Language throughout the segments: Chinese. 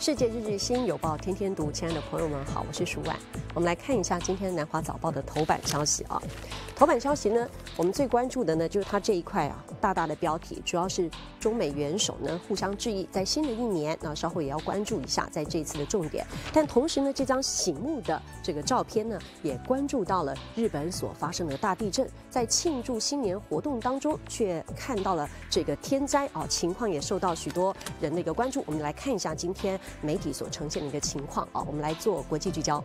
世界日日新，有报天天读。亲爱的朋友们，好，我是舒婉。我们来看一下今天南华早报的头版消息啊。头版消息呢，我们最关注的呢就是它这一块啊，大大的标题，主要是中美元首呢互相致意，在新的一年，那稍后也要关注一下在这一次的重点。但同时呢，这张醒目的这个照片呢，也关注到了日本所发生的大地震，在庆祝新年活动当中却看到了这个天灾啊，情况也受到许多人的一个关注。我们来看一下今天。媒体所呈现的一个情况啊，我们来做国际聚焦。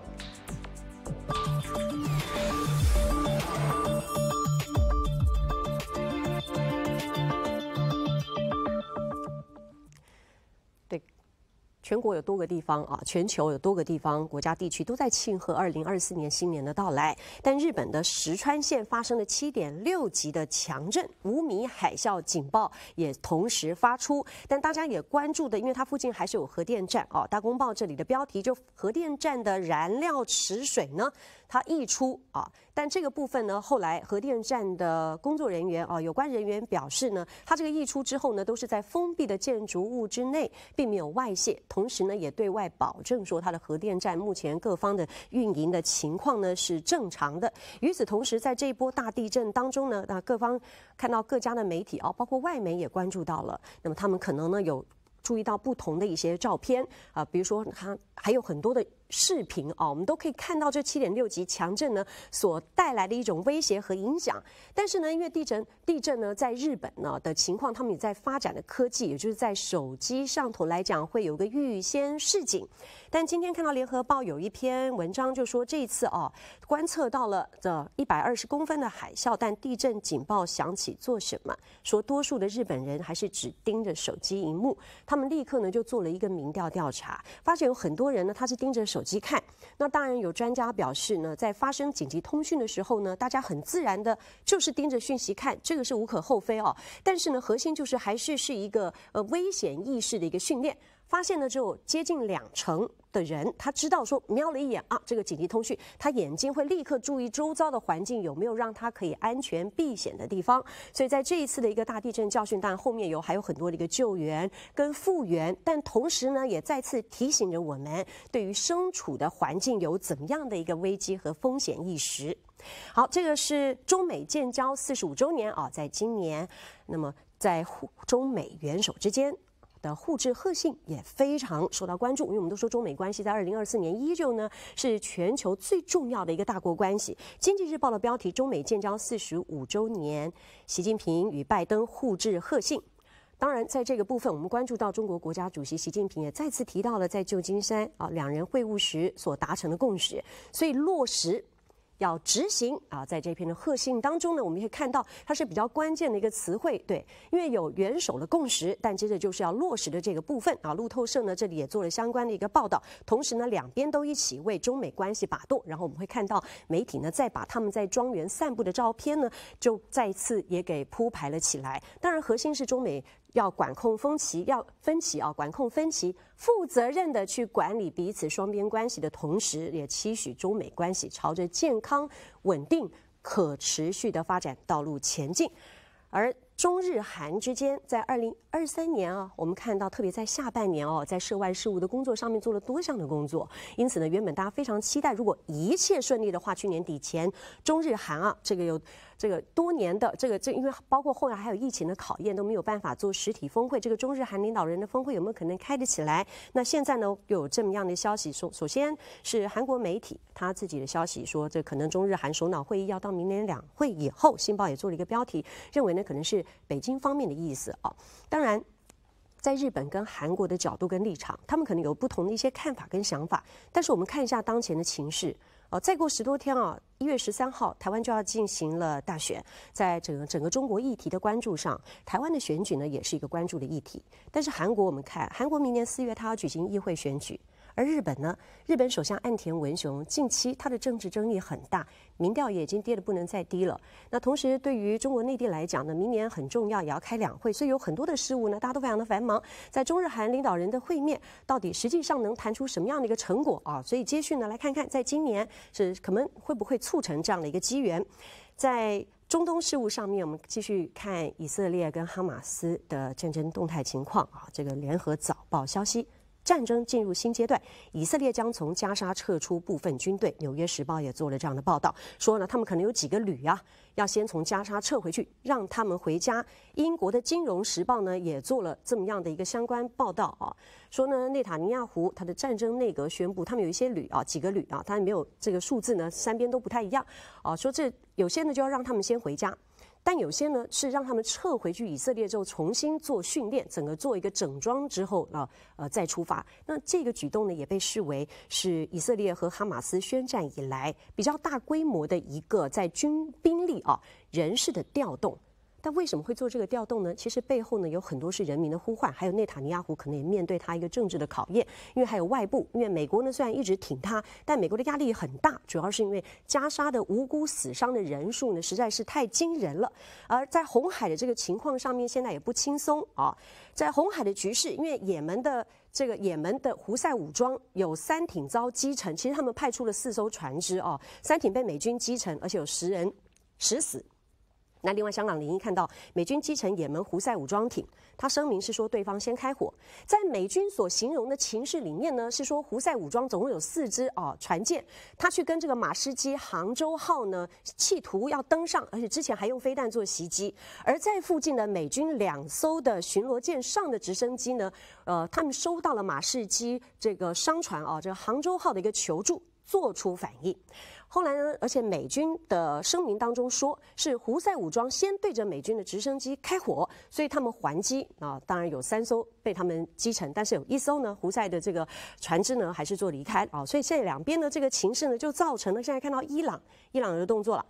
全国有多个地方啊，全球有多个地方、国家、地区都在庆贺二零二四年新年的到来。但日本的石川县发生了七点六级的强震，五米海啸警报也同时发出。但大家也关注的，因为它附近还是有核电站啊。大公报这里的标题就核电站的燃料池水呢，它溢出啊。但这个部分呢，后来核电站的工作人员啊，有关人员表示呢，它这个溢出之后呢，都是在封闭的建筑物之内，并没有外泄。同时呢，也对外保证说，它的核电站目前各方的运营的情况呢是正常的。与此同时，在这一波大地震当中呢，那各方看到各家的媒体啊，包括外媒也关注到了。那么他们可能呢有注意到不同的一些照片啊，比如说它还有很多的。视频哦，我们都可以看到这七点六级强震呢，所带来的一种威胁和影响。但是呢，因为地震，地震呢，在日本呢的情况，他们也在发展的科技，也就是在手机上头来讲，会有个预先示警。但今天看到联合报有一篇文章，就说这一次哦观测到了这一百二十公分的海啸，但地震警报响起做什么？说多数的日本人还是只盯着手机荧幕，他们立刻呢就做了一个民调调查，发现有很多人呢，他是盯着。手机看，那当然有专家表示呢，在发生紧急通讯的时候呢，大家很自然的就是盯着讯息看，这个是无可厚非哦。但是呢，核心就是还是是一个呃危险意识的一个训练。发现呢，只有接近两成的人，他知道说瞄了一眼啊，这个紧急通讯，他眼睛会立刻注意周遭的环境有没有让他可以安全避险的地方。所以在这一次的一个大地震教训，但后面有还有很多的一个救援跟复原，但同时呢，也再次提醒着我们对于身处的环境有怎么样的一个危机和风险意识。好，这个是中美建交四十五周年啊，在今年，那么在中美元首之间。的互致贺信也非常受到关注，因为我们都说中美关系在二零二四年依旧呢是全球最重要的一个大国关系。经济日报的标题：中美建交四十五周年，习近平与拜登互致贺信。当然，在这个部分，我们关注到中国国家主席习近平也再次提到了在旧金山啊两人会晤时所达成的共识，所以落实。要执行啊，在这篇的贺信当中呢，我们可以看到它是比较关键的一个词汇，对，因为有元首的共识，但接着就是要落实的这个部分啊。路透社呢，这里也做了相关的一个报道，同时呢，两边都一起为中美关系把舵，然后我们会看到媒体呢，再把他们在庄园散步的照片呢，就再次也给铺排了起来。当然，核心是中美。要管控分歧，要分歧啊，管控分歧，负责任的去管理彼此双边关系的同时，也期许中美关系朝着健康、稳定、可持续的发展道路前进。而中日韩之间，在二零二三年啊，我们看到特别在下半年哦，在涉外事务的工作上面做了多项的工作，因此呢，原本大家非常期待，如果一切顺利的话，去年底前中日韩啊，这个有。这个多年的这个这，因为包括后来还有疫情的考验，都没有办法做实体峰会。这个中日韩领导人的峰会有没有可能开得起来？那现在呢，又有这么样的消息说，首先是韩国媒体他自己的消息说，这可能中日韩首脑会议要到明年两会以后。新报也做了一个标题，认为呢可能是北京方面的意思啊。当然，在日本跟韩国的角度跟立场，他们可能有不同的一些看法跟想法。但是我们看一下当前的情势。哦，再过十多天啊，一月十三号，台湾就要进行了大选，在整个整个中国议题的关注上，台湾的选举呢也是一个关注的议题。但是韩国，我们看韩国明年四月它要举行议会选举。而日本呢？日本首相岸田文雄近期他的政治争议很大，民调也已经跌得不能再低了。那同时，对于中国内地来讲呢，明年很重要，也要开两会，所以有很多的事务呢，大家都非常的繁忙。在中日韩领导人的会面，到底实际上能谈出什么样的一个成果啊？所以接续呢，来看看在今年是可能会不会促成这样的一个机缘。在中东事务上面，我们继续看以色列跟哈马斯的战争动态情况啊。这个联合早报消息。战争进入新阶段，以色列将从加沙撤出部分军队。《纽约时报》也做了这样的报道，说呢，他们可能有几个旅啊，要先从加沙撤回去，让他们回家。英国的《金融时报》呢也做了这么样的一个相关报道啊，说呢，内塔尼亚胡他的战争内阁宣布，他们有一些旅啊，几个旅啊，他没有这个数字呢，三边都不太一样啊，说这有些呢就要让他们先回家。但有些呢是让他们撤回去以色列之后重新做训练，整个做一个整装之后啊呃再出发。那这个举动呢也被视为是以色列和哈马斯宣战以来比较大规模的一个在军兵力啊人事的调动。那为什么会做这个调动呢？其实背后呢有很多是人民的呼唤，还有内塔尼亚胡可能也面对他一个政治的考验，因为还有外部，因为美国呢虽然一直挺他，但美国的压力很大，主要是因为加沙的无辜死伤的人数呢实在是太惊人了。而在红海的这个情况上面，现在也不轻松啊。在红海的局势，因为也门的这个也门的胡塞武装有三挺遭击沉，其实他们派出了四艘船只啊，三挺被美军击沉，而且有十人十死。那另外，香港联一看到美军击沉也门胡塞武装艇，他声明是说对方先开火。在美军所形容的情势里面呢，是说胡塞武装总共有四只哦船舰，他去跟这个马士基杭州号呢企图要登上，而且之前还用飞弹做袭击。而在附近的美军两艘的巡逻舰上的直升机呢，呃，他们收到了马士基这个商船哦，这个杭州号的一个求助，做出反应。后来呢？而且美军的声明当中说，是胡塞武装先对着美军的直升机开火，所以他们还击啊。当然有三艘被他们击沉，但是有一艘呢，胡塞的这个船只呢还是做离开啊。所以这两边的这个情势呢，就造成了现在看到伊朗伊朗的动作了。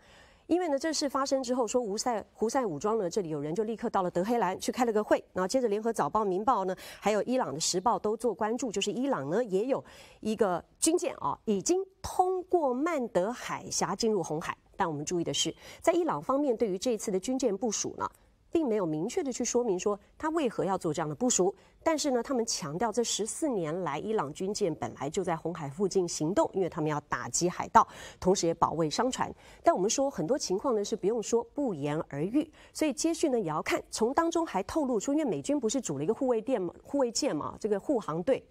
因为呢，这事发生之后，说胡塞胡塞武装呢，这里有人就立刻到了德黑兰去开了个会，然后接着联合早报、民报呢，还有伊朗的时报都做关注，就是伊朗呢也有一个军舰啊，已经通过曼德海峡进入红海。但我们注意的是，在伊朗方面对于这次的军舰部署呢，并没有明确的去说明说他为何要做这样的部署。但是呢，他们强调这十四年来，伊朗军舰本来就在红海附近行动，因为他们要打击海盗，同时也保卫商船。但我们说很多情况呢是不用说，不言而喻。所以接续呢也要看，从当中还透露出，因为美军不是组了一个护卫舰吗？护卫舰嘛，这个护航队。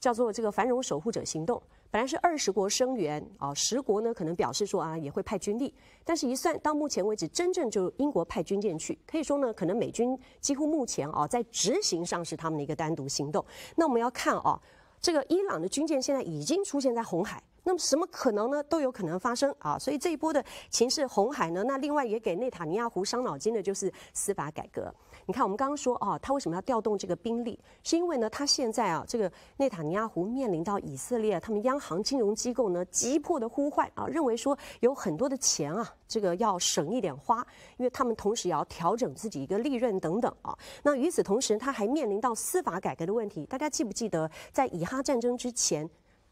叫做这个繁荣守护者行动，本来是二十国声援啊，十国呢可能表示说啊也会派军力，但是一算到目前为止，真正就英国派军舰去，可以说呢，可能美军几乎目前啊在执行上是他们的一个单独行动。那我们要看啊，这个伊朗的军舰现在已经出现在红海，那么什么可能呢？都有可能发生啊，所以这一波的形势红海呢，那另外也给内塔尼亚胡伤脑筋的就是司法改革。你看，我们刚刚说啊，他为什么要调动这个兵力？是因为呢，他现在啊，这个内塔尼亚胡面临到以色列他们央行、金融机构呢，急迫的呼唤啊，认为说有很多的钱啊，这个要省一点花，因为他们同时也要调整自己一个利润等等啊。那与此同时，他还面临到司法改革的问题。大家记不记得，在以哈战争之前？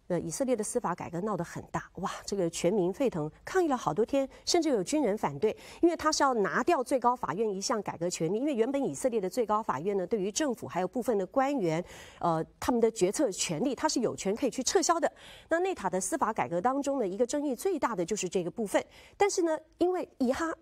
呃，以色列的司法改革闹得很大，哇，这个全民沸腾，抗议了好多天，甚至有军人反对，因为他是要拿掉最高法院一项改革权利，因为原本以色列的最高法院呢，对于政府还有部分的官员，呃，他们的决策权利，他是有权可以去撤销的。那内塔的司法改革当中的一个争议最大的就是这个部分，但是呢，因为以哈。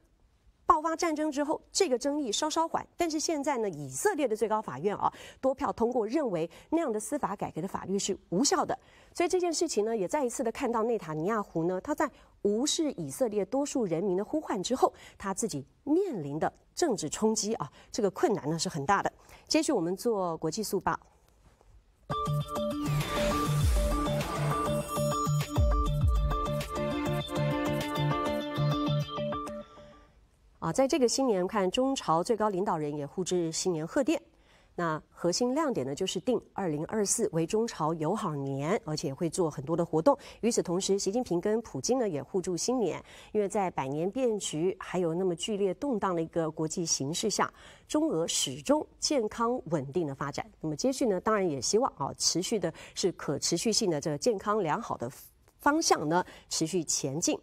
爆发战争之后，这个争议稍稍缓，但是现在呢，以色列的最高法院啊多票通过，认为那样的司法改革的法律是无效的。所以这件事情呢，也再一次的看到内塔尼亚胡呢，他在无视以色列多数人民的呼唤之后，他自己面临的政治冲击啊，这个困难呢是很大的。接续我们做国际速报。啊，在这个新年，看中朝最高领导人也互致新年贺电。那核心亮点呢，就是定二零二四为中朝友好年，而且会做很多的活动。与此同时，习近平跟普京呢也互助新年。因为在百年变局还有那么剧烈动荡的一个国际形势下，中俄始终健康稳定的发展。那么接续呢，当然也希望啊，持续的是可持续性的这个健康良好的方向呢，持续前进。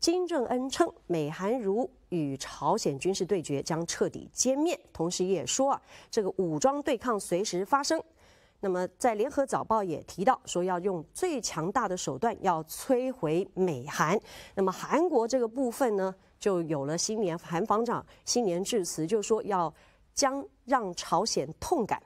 金正恩称，美韩如与朝鲜军事对决将彻底歼灭，同时也说啊，这个武装对抗随时发生。那么，在联合早报也提到说，要用最强大的手段要摧毁美韩。那么，韩国这个部分呢，就有了新年韩防长新年致辞，就说要将让朝鲜痛感。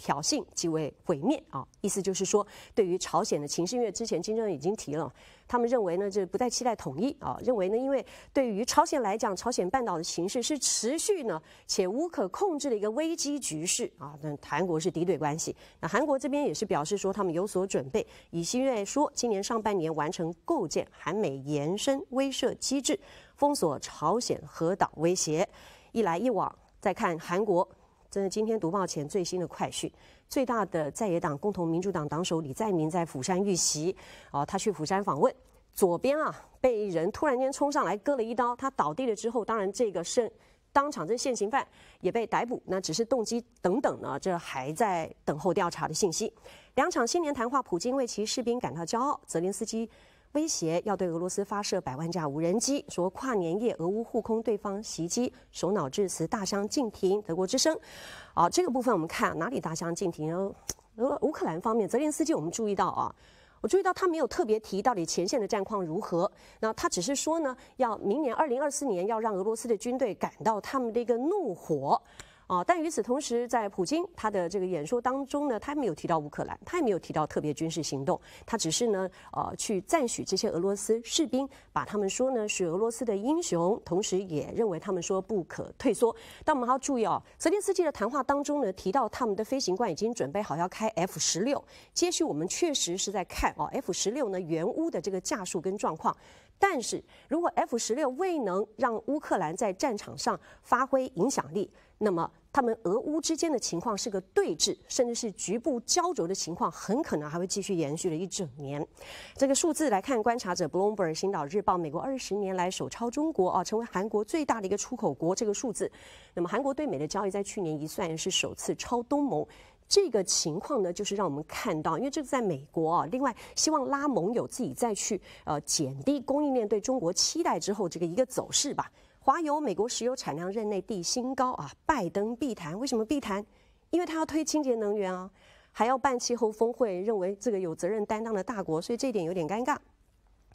挑衅即为毁灭啊！意思就是说，对于朝鲜的情势，因为之前金正恩已经提了，他们认为呢，这不再期待统一啊。认为呢，因为对于朝鲜来讲，朝鲜半岛的形势是持续呢且无可控制的一个危机局势啊。那韩国是敌对关系，那韩国这边也是表示说，他们有所准备。以新月说，今年上半年完成构建韩美延伸威慑机制，封锁朝鲜核岛威胁。一来一往，再看韩国。这是今天读报前最新的快讯，最大的在野党共同民主党党首李在明在釜山遇袭，哦，他去釜山访问，左边啊被人突然间冲上来割了一刀，他倒地了之后，当然这个是当场这现行犯也被逮捕，那只是动机等等呢，这还在等候调查的信息。两场新年谈话，普京为其士兵感到骄傲，泽连斯基。威胁要对俄罗斯发射百万架无人机。说跨年夜，俄乌互空，对方袭击，首脑致辞大相径庭。德国之声，啊，这个部分我们看哪里大相径庭呢？俄乌克兰方面，泽连斯基，我们注意到啊，我注意到他没有特别提到底前线的战况如何。那他只是说呢，要明年二零二四年要让俄罗斯的军队感到他们的一个怒火。啊。但与此同时，在普京他的这个演说当中呢，他没有提到乌克兰，他也没有提到特别军事行动，他只是呢，呃，去赞许这些俄罗斯士兵，把他们说呢是俄罗斯的英雄，同时也认为他们说不可退缩。但我们还要注意哦，泽连斯基的谈话当中呢提到他们的飞行官已经准备好要开 F 十六。接续我们确实是在看哦 F 十六呢原屋的这个架数跟状况，但是如果 F 十六未能让乌克兰在战场上发挥影响力。那么，他们俄乌之间的情况是个对峙，甚至是局部焦灼的情况，很可能还会继续延续了一整年。这个数字来看，观察者 Bloomberg 新岛日报，美国二十年来首超中国啊，成为韩国最大的一个出口国。这个数字，那么韩国对美的交易在去年一算是首次超东盟。这个情况呢，就是让我们看到，因为这是在美国啊。另外，希望拉盟友自己再去呃，减低供应链对中国期待之后这个一个走势吧。华油美国石油产量任内递新高啊！拜登必谈，为什么必谈？因为他要推清洁能源啊，还要办气候峰会，认为这个有责任担当的大国，所以这一点有点尴尬。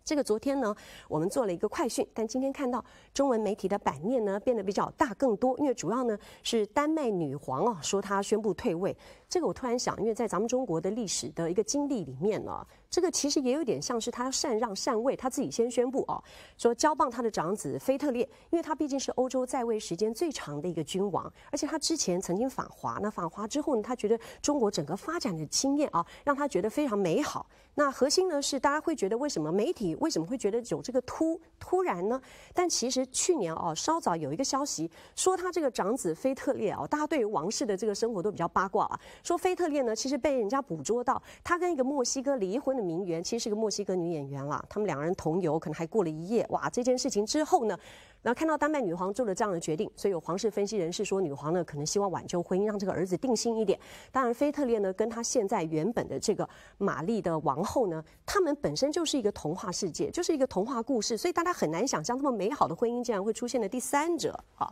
这个昨天呢，我们做了一个快讯，但今天看到中文媒体的版面呢，变得比较大更多，因为主要呢是丹麦女皇啊说她宣布退位。这个我突然想，因为在咱们中国的历史的一个经历里面呢。这个其实也有点像是他禅让禅位，他自己先宣布哦，说交棒他的长子菲特烈，因为他毕竟是欧洲在位时间最长的一个君王，而且他之前曾经访华，那访华之后呢，他觉得中国整个发展的经验啊，让他觉得非常美好。那核心呢是大家会觉得为什么媒体为什么会觉得有这个突突然呢？但其实去年哦稍早有一个消息说他这个长子菲特烈哦，大家对于王室的这个生活都比较八卦啊，说菲特烈呢其实被人家捕捉到他跟一个墨西哥离婚的。名媛其实是个墨西哥女演员了，他们两个人同游，可能还过了一夜。哇，这件事情之后呢，然后看到丹麦女皇做了这样的决定，所以有皇室分析人士说，女皇呢可能希望挽救婚姻，让这个儿子定心一点。当然，菲特烈呢跟他现在原本的这个玛丽的王后呢，他们本身就是一个童话世界，就是一个童话故事，所以大家很难想象这么美好的婚姻竟然会出现的第三者，啊，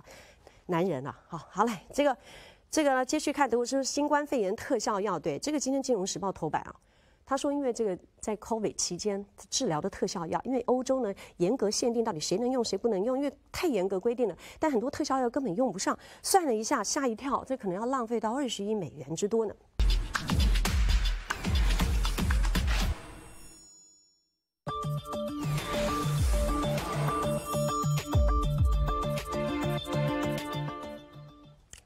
男人啊，好，好嘞，这个这个接续看，德国是新冠肺炎特效药，对，这个今天金融时报头版啊。他说：“因为这个在 COVID 期间治疗的特效药，因为欧洲呢严格限定到底谁能用，谁不能用，因为太严格规定了。但很多特效药根本用不上。算了一下，吓一跳，这可能要浪费到二十亿美元之多呢。”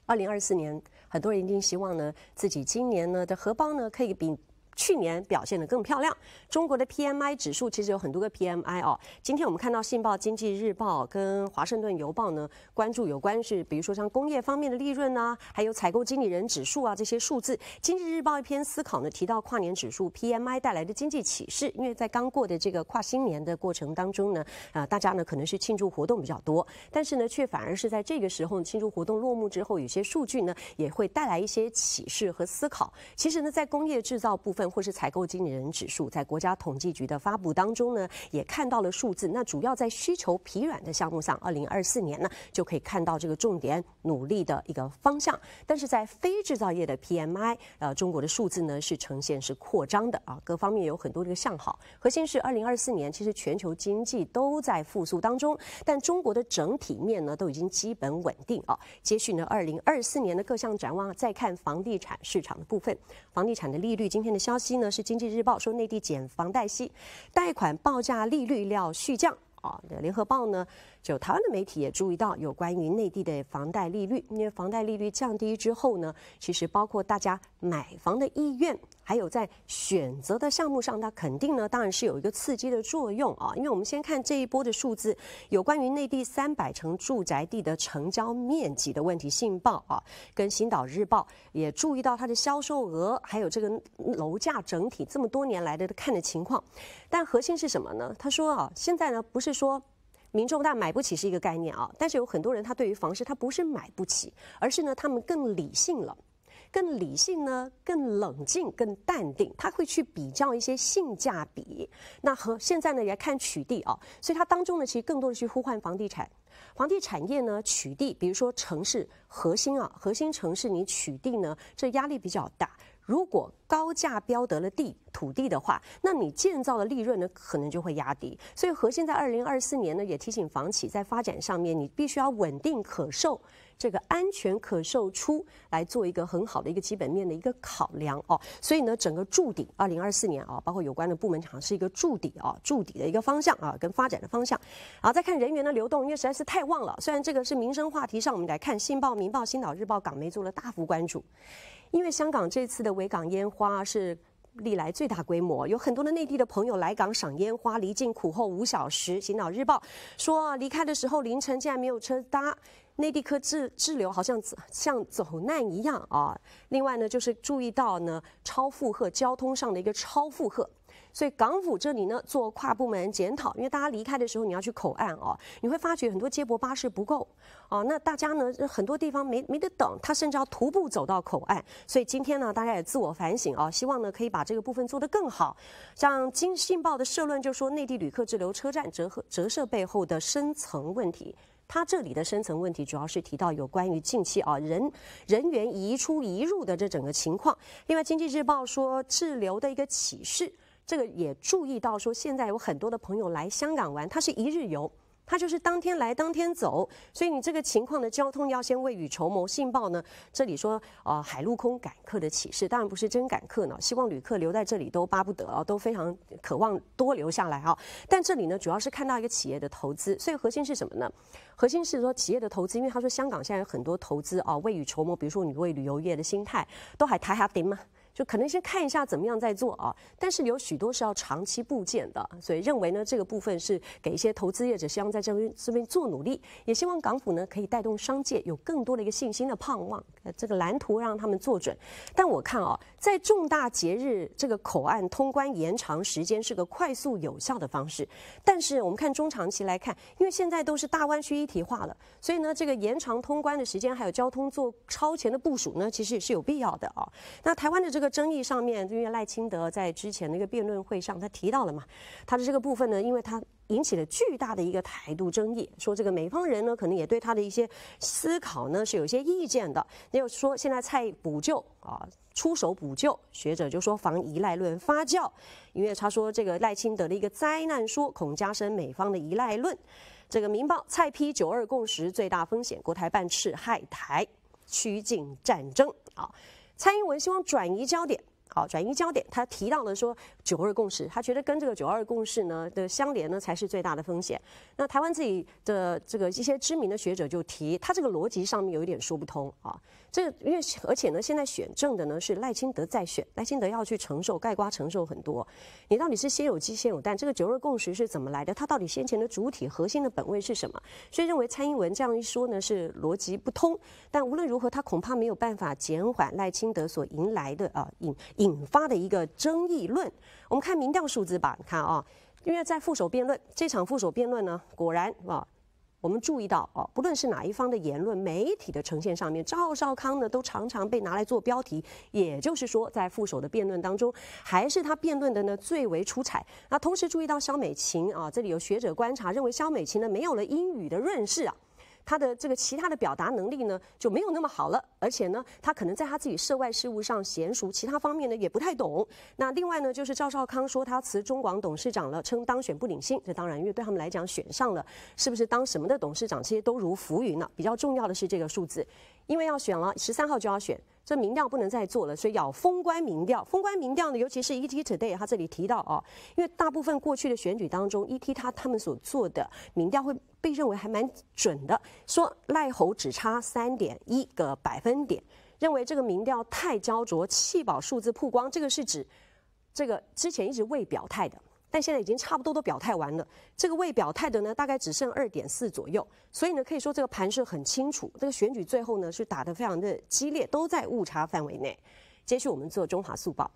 二零二四年，很多人一定希望呢，自己今年呢的荷包呢可以比。去年表现得更漂亮。中国的 PMI 指数其实有很多个 PMI 哦。今天我们看到《信报经济日报》跟《华盛顿邮报》呢，关注有关是，比如说像工业方面的利润啊，还有采购经理人指数啊这些数字。《经济日报》一篇思考呢，提到跨年指数 PMI 带来的经济启示，因为在刚过的这个跨新年的过程当中呢，啊，大家呢可能是庆祝活动比较多，但是呢却反而是在这个时候庆祝活动落幕之后，有些数据呢也会带来一些启示和思考。其实呢，在工业制造部分。或是采购经理人指数，在国家统计局的发布当中呢，也看到了数字。那主要在需求疲软的项目上，二零二四年呢就可以看到这个重点努力的一个方向。但是在非制造业的 PMI，呃，中国的数字呢是呈现是扩张的啊，各方面有很多这个向好。核心是二零二四年，其实全球经济都在复苏当中，但中国的整体面呢都已经基本稳定啊。接续呢，二零二四年的各项展望，再看房地产市场的部分，房地产的利率今天的消。息呢？是经济日报说内地减房贷息，贷款报价利率料续降。啊，联合报呢，就台湾的媒体也注意到有关于内地的房贷利率，因为房贷利率降低之后呢，其实包括大家。买房的意愿，还有在选择的项目上，它肯定呢，当然是有一个刺激的作用啊。因为我们先看这一波的数字，有关于内地三百城住宅地的成交面积的问题。信报啊，跟《新岛日报》也注意到它的销售额，还有这个楼价整体这么多年来的看的情况。但核心是什么呢？他说啊，现在呢不是说民众大买不起是一个概念啊，但是有很多人他对于房市他不是买不起，而是呢他们更理性了。更理性呢，更冷静，更淡定，他会去比较一些性价比。那和现在呢，也看取地啊，所以它当中呢，其实更多的去呼唤房地产，房地产业呢，取地，比如说城市核心啊，核心城市你取地呢，这压力比较大。如果高价标得了地土地的话，那你建造的利润呢，可能就会压低。所以核心在二零二四年呢，也提醒房企在发展上面，你必须要稳定可售。这个安全可售出来，做一个很好的一个基本面的一个考量哦，所以呢，整个筑底，二零二四年啊，包括有关的部门场是一个筑底啊，筑底的一个方向啊，跟发展的方向，啊，再看人员的流动，因为实在是太旺了。虽然这个是民生话题上，我们来看《信报》《民报》《新岛日报》港媒做了大幅关注，因为香港这次的维港烟花是历来最大规模，有很多的内地的朋友来港赏烟花，离境苦候五小时，《行岛日报》说离开的时候凌晨竟然没有车搭。内地客滞滞留好像像走难一样啊！另外呢，就是注意到呢超负荷交通上的一个超负荷，所以港府这里呢做跨部门检讨，因为大家离开的时候你要去口岸啊，你会发觉很多接驳巴士不够啊。那大家呢很多地方没没得等，他甚至要徒步走到口岸。所以今天呢大家也自我反省啊，希望呢可以把这个部分做得更好。像《金信报》的社论就说，内地旅客滞留车站折合折射背后的深层问题。他这里的深层问题主要是提到有关于近期啊人人员移出移入的这整个情况。另外，《经济日报》说滞留的一个启示，这个也注意到说现在有很多的朋友来香港玩，他是一日游。他就是当天来当天走，所以你这个情况的交通要先未雨绸缪。信报呢，这里说呃海陆空赶客的启示，当然不是真赶客呢。希望旅客留在这里都巴不得啊，都非常渴望多留下来啊。但这里呢，主要是看到一个企业的投资，所以核心是什么呢？核心是说企业的投资，因为他说香港现在有很多投资啊，未雨绸缪，比如说你为旅游业的心态都还抬下顶吗？就可能先看一下怎么样再做啊，但是有许多是要长期部件的，所以认为呢，这个部分是给一些投资业者希望在这边这边做努力，也希望港府呢可以带动商界有更多的一个信心的盼望，呃，这个蓝图让他们做准，但我看啊。在重大节日，这个口岸通关延长时间是个快速有效的方式。但是我们看中长期来看，因为现在都是大湾区一体化了，所以呢，这个延长通关的时间还有交通做超前的部署呢，其实也是有必要的啊。那台湾的这个争议上面，因为赖清德在之前的一个辩论会上他提到了嘛，他的这个部分呢，因为他。引起了巨大的一个态度争议，说这个美方人呢，可能也对他的一些思考呢是有些意见的。要说现在蔡补救啊，出手补救，学者就说防依赖论发酵，因为他说这个赖清德的一个灾难说，恐加深美方的依赖论。这个《民报》蔡批九二共识最大风险，国台办斥害台，趋近战争。啊，蔡英文希望转移焦点。好，转移焦点，他提到了说九二共识，他觉得跟这个九二共识呢的相连呢才是最大的风险。那台湾自己的这个一些知名的学者就提，他这个逻辑上面有一点说不通啊。这因为而且呢，现在选政的呢是赖清德在选，赖清德要去承受盖瓜承受很多。你到底是先有鸡先有蛋？这个九二共识是怎么来的？它到底先前的主体核心的本位是什么？所以认为蔡英文这样一说呢是逻辑不通。但无论如何，他恐怕没有办法减缓赖清德所迎来的啊影。引发的一个争议论，我们看民调数字吧。你看啊，因为在副手辩论这场副手辩论呢，果然啊，我们注意到啊，不论是哪一方的言论，媒体的呈现上面，赵少康呢都常常被拿来做标题。也就是说，在副手的辩论当中，还是他辩论的呢最为出彩。那同时注意到肖美琴啊，这里有学者观察认为肖美琴呢没有了英语的润饰啊。他的这个其他的表达能力呢就没有那么好了，而且呢，他可能在他自己涉外事务上娴熟，其他方面呢也不太懂。那另外呢，就是赵少康说他辞中广董事长了，称当选不领薪。这当然，因为对他们来讲，选上了是不是当什么的董事长，这些都如浮云了。比较重要的是这个数字。因为要选了，十三号就要选，这民调不能再做了，所以要封关民调。封关民调呢，尤其是 ET Today，它这里提到哦，因为大部分过去的选举当中，ET 他他们所做的民调会被认为还蛮准的，说赖猴只差三点一个百分点，认为这个民调太焦灼，弃保数字曝光，这个是指这个之前一直未表态的。但现在已经差不多都表态完了，这个未表态的呢，大概只剩二点四左右，所以呢，可以说这个盘是很清楚。这个选举最后呢，是打得非常的激烈，都在误差范围内。接续我们做中华速报。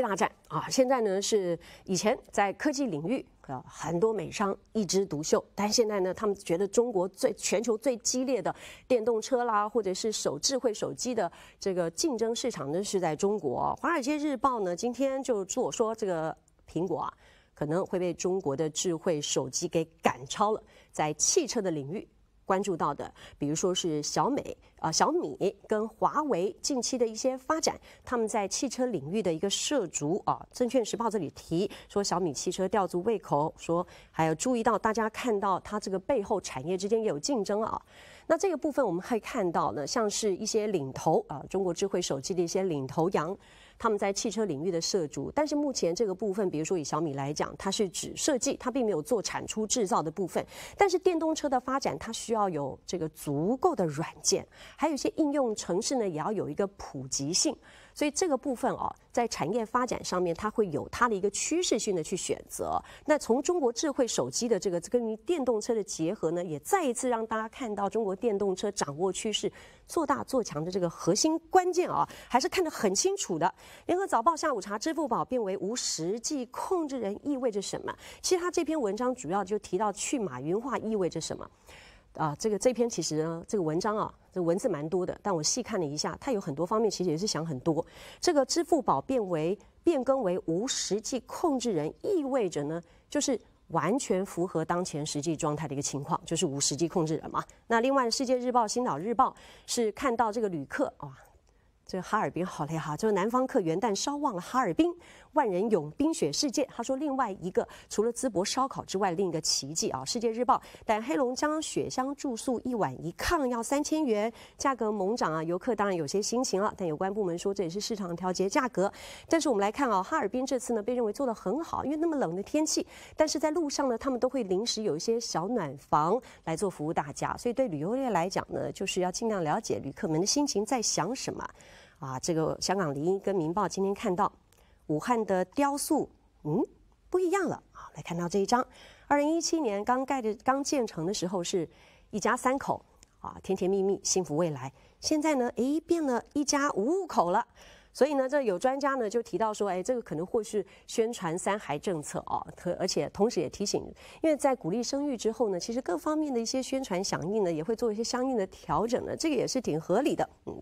大战啊！现在呢是以前在科技领域啊，很多美商一枝独秀，但现在呢，他们觉得中国最全球最激烈的电动车啦，或者是手智慧手机的这个竞争市场呢是在中国。《华尔街日报》呢今天就做说，这个苹果啊可能会被中国的智慧手机给赶超了，在汽车的领域。关注到的，比如说是小美啊，小米跟华为近期的一些发展，他们在汽车领域的一个涉足啊。证券时报这里提说小米汽车吊足胃口，说还有注意到大家看到它这个背后产业之间也有竞争啊。那这个部分我们可以看到呢，像是一些领头啊，中国智慧手机的一些领头羊。他们在汽车领域的涉足，但是目前这个部分，比如说以小米来讲，它是只设计，它并没有做产出制造的部分。但是电动车的发展，它需要有这个足够的软件，还有一些应用城市呢，也要有一个普及性。所以这个部分哦，在产业发展上面，它会有它的一个趋势性的去选择。那从中国智慧手机的这个跟于电动车的结合呢，也再一次让大家看到中国电动车掌握趋势、做大做强的这个核心关键啊，还是看得很清楚的。联合早报下午茶，支付宝变为无实际控制人意味着什么？其实它这篇文章主要就提到去马云化意味着什么。啊，这个这篇其实呢，这个文章啊，这文字蛮多的，但我细看了一下，它有很多方面其实也是想很多。这个支付宝变为变更为无实际控制人，意味着呢，就是完全符合当前实际状态的一个情况，就是无实际控制人嘛。那另外，《世界日报》《青岛日报》是看到这个旅客啊，这哈尔滨好累哈，就是南方客元旦稍忘了哈尔滨。万人涌冰雪世界。他说：“另外一个，除了淄博烧烤之外，另一个奇迹啊！《世界日报》但黑龙江雪乡住宿一晚一炕要三千元，价格猛涨啊！游客当然有些心情了。但有关部门说，这也是市场调节价格。但是我们来看啊，哈尔滨这次呢，被认为做得很好，因为那么冷的天气，但是在路上呢，他们都会临时有一些小暖房来做服务大家。所以对旅游业来讲呢，就是要尽量了解旅客们的心情在想什么。啊，这个香港《林》跟《明报》今天看到。”武汉的雕塑，嗯，不一样了啊！来看到这一张，二零一七年刚盖的、刚建成的时候是一家三口啊，甜甜蜜蜜，幸福未来。现在呢，哎，变了一家五口了。所以呢，这有专家呢就提到说，哎，这个可能或是宣传三孩政策哦，可而且同时也提醒，因为在鼓励生育之后呢，其实各方面的一些宣传响应呢也会做一些相应的调整呢，这个也是挺合理的。嗯，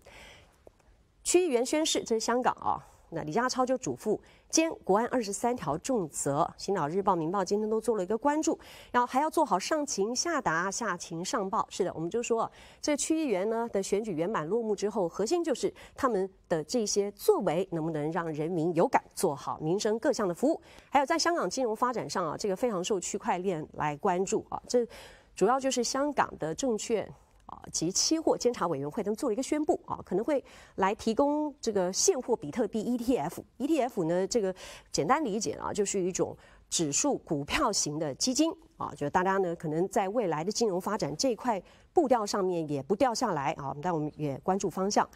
区议员宣誓，这是香港啊。那李家超就嘱咐，兼国安二十三条重责，《新岛日报》《明报》今天都做了一个关注，然后还要做好上情下达、下情上报。是的，我们就说这区议员呢的选举圆满落幕之后，核心就是他们的这些作为能不能让人民有感，做好民生各项的服务。还有在香港金融发展上啊，这个非常受区块链来关注啊，这主要就是香港的证券。及期货监察委员会，他们做了一个宣布啊，可能会来提供这个现货比特币 ETF。ETF 呢，这个简单理解啊，就是一种指数股票型的基金啊，就是大家呢可能在未来的金融发展这一块步调上面也不掉下来啊，但我们也关注方向。